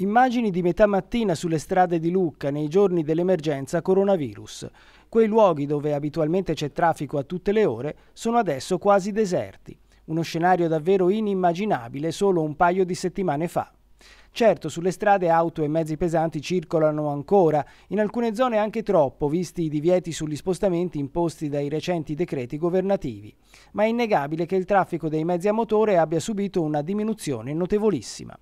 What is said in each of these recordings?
Immagini di metà mattina sulle strade di Lucca nei giorni dell'emergenza coronavirus. Quei luoghi dove abitualmente c'è traffico a tutte le ore sono adesso quasi deserti. Uno scenario davvero inimmaginabile solo un paio di settimane fa. Certo, sulle strade auto e mezzi pesanti circolano ancora, in alcune zone anche troppo, visti i divieti sugli spostamenti imposti dai recenti decreti governativi, ma è innegabile che il traffico dei mezzi a motore abbia subito una diminuzione notevolissima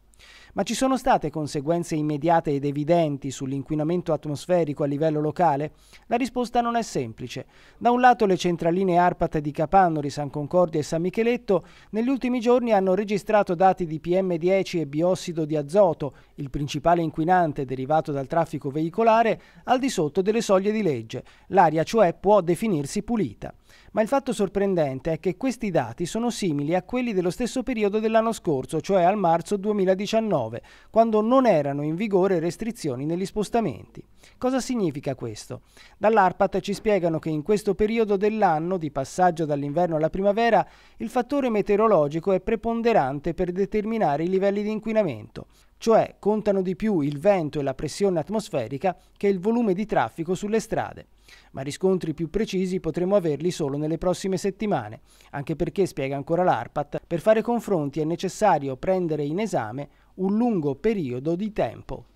ma ci sono state conseguenze immediate ed evidenti sull'inquinamento atmosferico a livello locale? La risposta non è semplice. Da un lato le centraline ARPAT di Capannori, San Concordia e San Micheletto negli ultimi giorni hanno registrato dati di PM10 e biossido di azoto, il principale inquinante derivato dal traffico veicolare, al di sotto delle soglie di legge. L'aria cioè può definirsi pulita. Ma il fatto sorprendente è che questi dati sono simili a quelli dello stesso periodo dell'anno scorso, cioè al marzo 2019 2009, quando non erano in vigore restrizioni negli spostamenti. Cosa significa questo? Dall'ARPAT ci spiegano che in questo periodo dell'anno, di passaggio dall'inverno alla primavera, il fattore meteorologico è preponderante per determinare i livelli di inquinamento, cioè contano di più il vento e la pressione atmosferica che il volume di traffico sulle strade. Ma riscontri più precisi potremo averli solo nelle prossime settimane, anche perché, spiega ancora l'ARPAT, per fare confronti è necessario prendere in esame un lungo periodo di tempo.